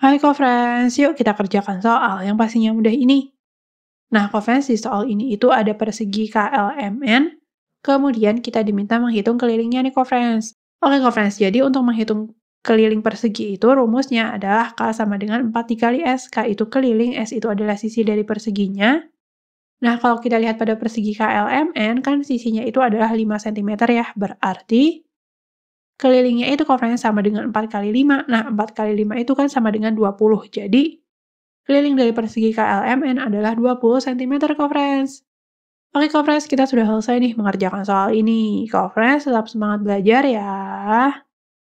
Hai co yuk kita kerjakan soal yang pastinya mudah ini. Nah, co di soal ini itu ada persegi KLMN, kemudian kita diminta menghitung kelilingnya nih co Oke co jadi untuk menghitung keliling persegi itu rumusnya adalah K sama dengan 4 dikali S. K itu keliling, S itu adalah sisi dari perseginya. Nah, kalau kita lihat pada persegi KLMN, kan sisinya itu adalah 5 cm ya, berarti kelilingnya itu kalau sama dengan 4 kali 5. Nah, 4 kali 5 itu kan sama dengan 20. Jadi, keliling dari persegi KLMN adalah 20 cm coverage. Oke coverage, kita sudah selesai nih mengerjakan soal ini. Coverage, tetap semangat belajar ya.